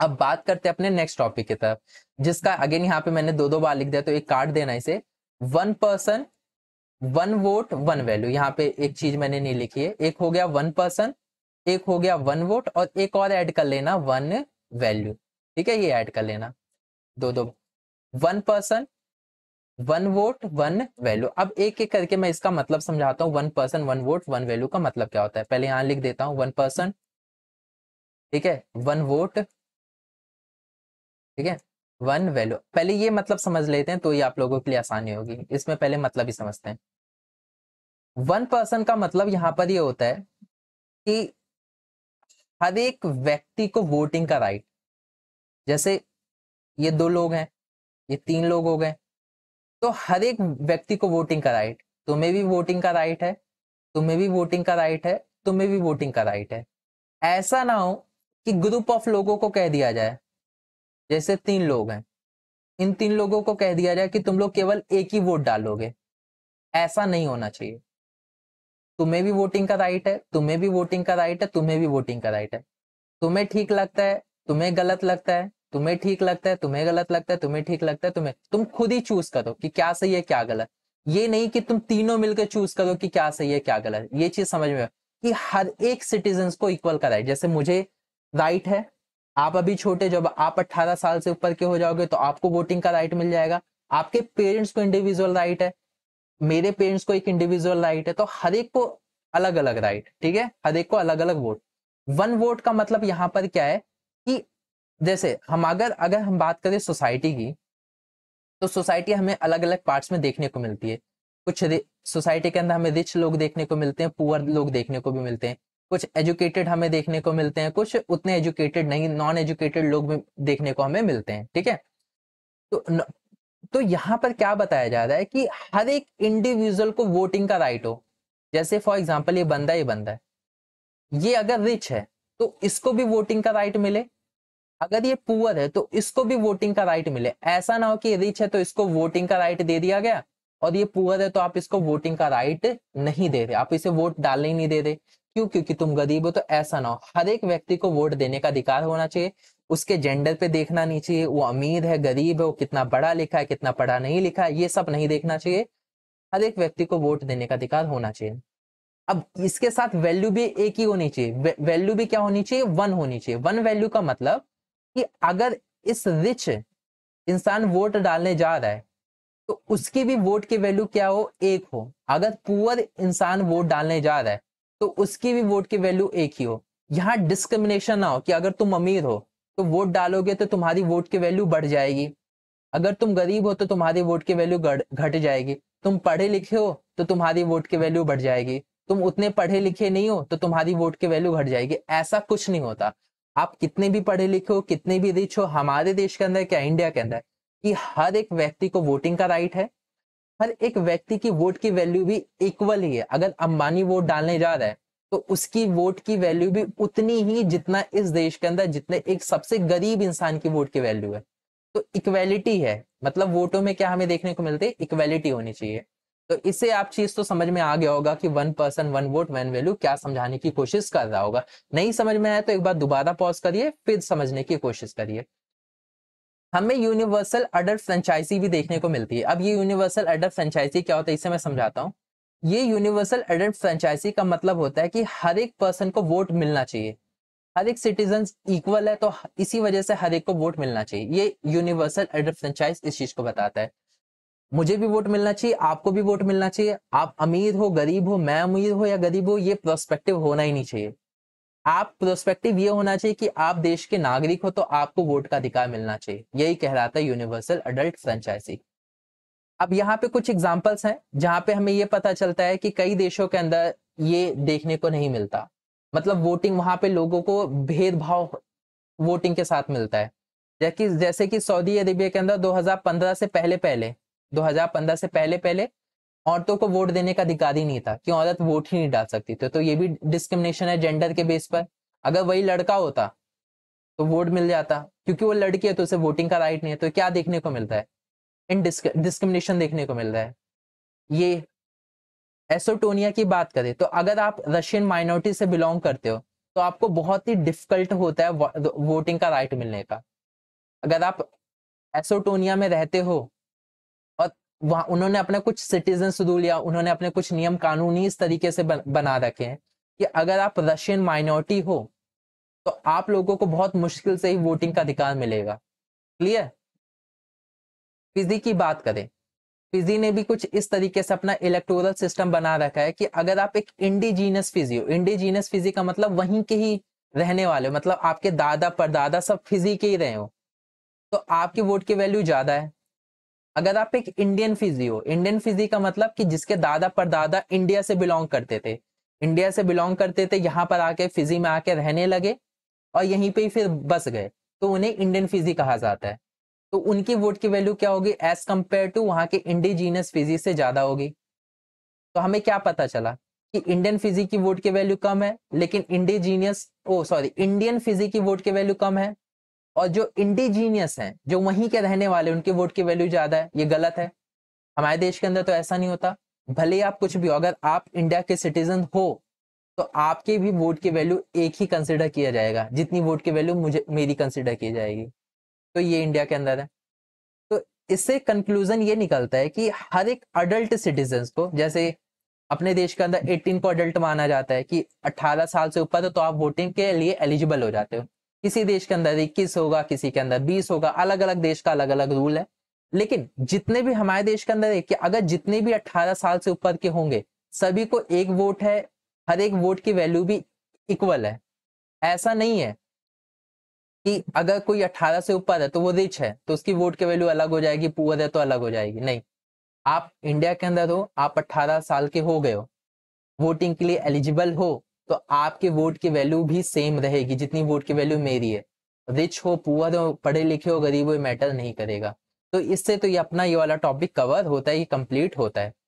अब बात करते हैं अपने नेक्स्ट टॉपिक की तरफ जिसका अगेन यहाँ पे मैंने दो दो बार लिख दिया तो एक कार्ड देना इसे one person one vote one value यहाँ पे एक चीज मैंने नहीं लिखी है एक हो गया वन पर्सन एक हो गया वन वोट और एक और ऐड कर लेना वन वैल्यू ठीक है ये ऐड कर लेना दो दो one person one vote one value अब एक एक करके मैं इसका मतलब समझाता हूँ one person one vote one value का मतलब क्या होता है पहले यहां लिख देता हूँ वन पर्सन ठीक है वन वोट ठीक है वन वैल्यू पहले ये मतलब समझ लेते हैं तो ये आप लोगों के लिए आसानी होगी इसमें पहले मतलब ही समझते हैं वन पर्सन का मतलब यहाँ पर ये होता है कि हर एक व्यक्ति को वोटिंग का राइट जैसे ये दो लोग हैं ये तीन लोग हो गए तो हर एक व्यक्ति को वोटिंग का राइट तुम्हें भी वोटिंग का राइट है तुम्हें भी वोटिंग का राइट है तुम्हें भी वोटिंग का राइट है ऐसा ना हो कि ग्रुप ऑफ लोगों को कह दिया जाए जैसे तीन लोग हैं इन तीन लोगों को कह दिया जाए कि तुम लोग केवल एक ही वोट डालोगे ऐसा नहीं होना चाहिए तुम्हें भी वोटिंग का राइट है तुम्हें भी वोटिंग का राइट है तुम्हें भी वोटिंग का राइट है तुम्हें ठीक लगता है तुम्हें गलत लगता है तुम्हें ठीक लगता है तुम्हें गलत लगता है तुम्हें ठीक लगता है तुम्हें तुम खुद ही चूज करो कि क्या सही है क्या गलत ये नहीं कि तुम तीनों मिलकर चूज करो कि क्या सही है क्या गलत ये चीज समझ में कि हर एक सिटीजन को इक्वल का राइट जैसे मुझे राइट है आप अभी छोटे जब आप 18 साल से ऊपर के हो जाओगे तो आपको वोटिंग का राइट मिल जाएगा आपके पेरेंट्स को इंडिविजुअल राइट है मेरे पेरेंट्स को एक इंडिविजुअल राइट है तो हर एक को अलग अलग राइट ठीक है हर एक को अलग अलग वोट वन वोट का मतलब यहाँ पर क्या है कि जैसे हम अगर अगर हम बात करें सोसाइटी की तो सोसाइटी हमें अलग अलग पार्ट्स में देखने को मिलती है कुछ सोसाइटी के अंदर हमें रिच लोग देखने को मिलते हैं पुअर लोग देखने को भी मिलते हैं कुछ एजुकेटेड हमें देखने को मिलते हैं कुछ उतने एजुकेटेड नहीं नॉन एजुकेटेड लोग भी देखने को हमें मिलते हैं ठीक है तो न, तो यहाँ पर क्या बताया जा रहा है कि हर एक इंडिविजुअल को वोटिंग का राइट हो जैसे फॉर एग्जाम्पल ये बंदा ये बंदा है ये अगर रिच है तो इसको भी वोटिंग का राइट मिले अगर ये पुअर है तो इसको भी वोटिंग का राइट मिले ऐसा ना हो कि रिच है तो इसको वोटिंग का राइट दे दिया गया और ये पुअर है तो आप इसको वोटिंग का राइट नहीं दे रहे आप इसे वोट डालने ही नहीं दे रहे क्यों क्योंकि तुम गरीब हो तो ऐसा ना हो हर एक व्यक्ति को वोट देने का अधिकार होना चाहिए उसके जेंडर पे देखना नहीं चाहिए वो अमीर है गरीब है वो कितना पढ़ा लिखा है कितना पढ़ा नहीं लिखा है ये सब नहीं देखना चाहिए हर एक व्यक्ति को वोट देने का अधिकार होना चाहिए अब इसके साथ वैल्यू भी एक ही होनी चाहिए वैल्यू भी क्या होनी चाहिए वन होनी चाहिए वन वैल्यू का मतलब कि अगर इस रिच इंसान वोट डालने जा रहा है तो उसकी भी वोट की वैल्यू क्या हो एक हो अगर पुअर इंसान वोट डालने जा रहा है तो उसकी भी वोट की वैल्यू एक ही हो यहाँ डिस्क्रिमिनेशन ना हो कि अगर तुम अमीर हो तो वोट डालोगे तो तुम्हारी वोट की वैल्यू बढ़ जाएगी अगर तुम गरीब हो तो तुम्हारी वोट की वैल्यू घट जाएगी तुम पढ़े लिखे हो तो तुम्हारी वोट की वैल्यू बढ़ जाएगी तुम उतने पढ़े लिखे नहीं हो तो तुम्हारी वोट की वैल्यू घट जाएगी ऐसा कुछ नहीं होता आप कितने भी पढ़े लिखे हो कितने भी रिच हो हमारे देश के अंदर क्या इंडिया के अंदर कि हर एक व्यक्ति को वोटिंग का राइट है हर एक व्यक्ति की वोट की वैल्यू भी इक्वल ही है अगर अंबानी वोट डालने जा रहा है तो उसकी वोट की वैल्यू भी उतनी ही जितना इस देश के अंदर जितने एक सबसे गरीब इंसान की वोट की वैल्यू है तो इक्वेलिटी है मतलब वोटों में क्या हमें देखने को मिलती है इक्वेलिटी होनी चाहिए तो इससे आप चीज तो समझ में आ गया होगा कि one person one vote one value क्या समझाने की कोशिश कर रहा होगा नहीं समझ में आया तो एक बार दोबारा पॉज करिए फिर समझने की कोशिश करिए हमें यूनिवर्सल अडल्ट फ्रेंचाइजी भी देखने को मिलती है अब ये यूनिवर्सल अडल्ट फ्रेंचाइजी क्या होता है इसे मैं समझाता हूँ ये यूनिवर्सल अडल्ट फ्रेंचाइजी का मतलब होता है कि हर एक पर्सन को वोट मिलना चाहिए हर एक सिटीजन इक्वल है तो इसी वजह से हर एक को वोट मिलना चाहिए ये यूनिवर्सल एडल्ट फ्रेंचाइज इस चीज को बताता है मुझे भी वोट मिलना चाहिए आपको भी वोट मिलना चाहिए आप अमीर हो गरीब हो मैं अमीर हो या गरीब हो ये प्रोस्पेक्टिव होना ही नहीं चाहिए आप प्रोस्पेक्टिव ये होना चाहिए कि आप देश के नागरिक हो तो आपको वोट का अधिकार मिलना चाहिए यही कहलाता है यूनिवर्सल अडल्ट फ्रेंचाइजी अब यहाँ पे कुछ एग्जाम्पल्स हैं जहाँ पे हमें ये पता चलता है कि कई देशों के अंदर ये देखने को नहीं मिलता मतलब वोटिंग वहां पे लोगों को भेदभाव वोटिंग के साथ मिलता है जैसे जैसे कि सऊदी अरेबिया के अंदर दो से पहले पहले दो से पहले पहले औरतों को वोट देने का अधिकार ही नहीं था कि औरत वोट ही नहीं डाल सकती थी तो ये भी डिस्क्रिमिनेशन है जेंडर के बेस पर अगर वही लड़का होता तो वोट मिल जाता क्योंकि वो लड़की है तो उसे वोटिंग का राइट नहीं है तो क्या देखने को मिलता है इन डिस्क्रिमिनेशन देखने को मिल रहा है ये एसोटोनिया की बात करें तो अगर आप रशियन माइनॉरिटी से बिलोंग करते हो तो आपको बहुत ही डिफिकल्ट होता है वोटिंग का राइट मिलने का अगर आप एसोटोनिया में रहते हो वहां उन्होंने अपना कुछ सिटीजन रूल या उन्होंने अपने कुछ नियम कानूनी इस तरीके से बना रखे हैं कि अगर आप रशियन माइनॉरिटी हो तो आप लोगों को बहुत मुश्किल से ही वोटिंग का अधिकार मिलेगा क्लियर फिजी की बात करें फिजी ने भी कुछ इस तरीके से अपना इलेक्टोरल सिस्टम बना रखा है कि अगर आप एक इंडिजीनियस फिजी हो इंडिजीनियस फिजी का मतलब वहीं के ही रहने वाले मतलब आपके दादा परदादा सब फिजी के ही रहे हो तो आपकी वोट की वैल्यू ज्यादा है अगर आप एक इंडियन फिजी हो इंडियन फिजी का मतलब कि जिसके दादा परदादा इंडिया से बिलोंग करते थे इंडिया से बिलोंग करते थे यहाँ पर आके फिजी में आके रहने लगे और यहीं पे ही फिर बस गए तो उन्हें इंडियन फिजी कहा जाता है तो उनकी वोट की वैल्यू क्या होगी एज कम्पेयर टू वहाँ के इंडिजीनियस फिजी से ज्यादा होगी तो हमें क्या पता चला कि इंडियन फिजी की वोट की वैल्यू कम है लेकिन indigenous oh sorry Indian Fiji की वोट की वैल्यू कम है और जो इंडिजीनियस हैं जो वहीं के रहने वाले उनके वोट की वैल्यू ज्यादा है ये गलत है हमारे देश के अंदर तो ऐसा नहीं होता भले आप कुछ भी हो अगर आप इंडिया के सिटीजन हो तो आपके भी वोट की वैल्यू एक ही कंसिडर किया जाएगा जितनी वोट की वैल्यू मुझे मेरी कंसिडर की जाएगी तो ये इंडिया के अंदर है तो इससे कंक्लूजन ये निकलता है कि हर एक अडल्ट सिटीजन को जैसे अपने देश के अंदर 18 को अडल्ट माना जाता है कि 18 साल से ऊपर तो, तो आप वोटिंग के लिए एलिजिबल हो जाते हो किसी देश के अंदर इक्कीस होगा किसी के अंदर बीस होगा अलग अलग देश का अलग अलग रूल है लेकिन जितने भी हमारे देश के अंदर है कि अगर जितने भी अट्ठारह साल से ऊपर के होंगे सभी को एक वोट है हर एक वोट की वैल्यू भी इक्वल है ऐसा नहीं है कि अगर कोई 18 से ऊपर है तो वो रिच है तो उसकी वोट की वैल्यू अलग हो जाएगी पुअर है तो अलग हो जाएगी नहीं आप इंडिया के अंदर हो आप 18 साल के हो गए हो वोटिंग के लिए एलिजिबल हो तो आपके वोट की वैल्यू भी सेम रहेगी जितनी वोट की वैल्यू मेरी है रिच हो पुअर हो पढ़े लिखे हो गरीब हो मैटर नहीं करेगा तो इससे तो ये अपना ये वाला टॉपिक कवर होता है ये कंप्लीट होता है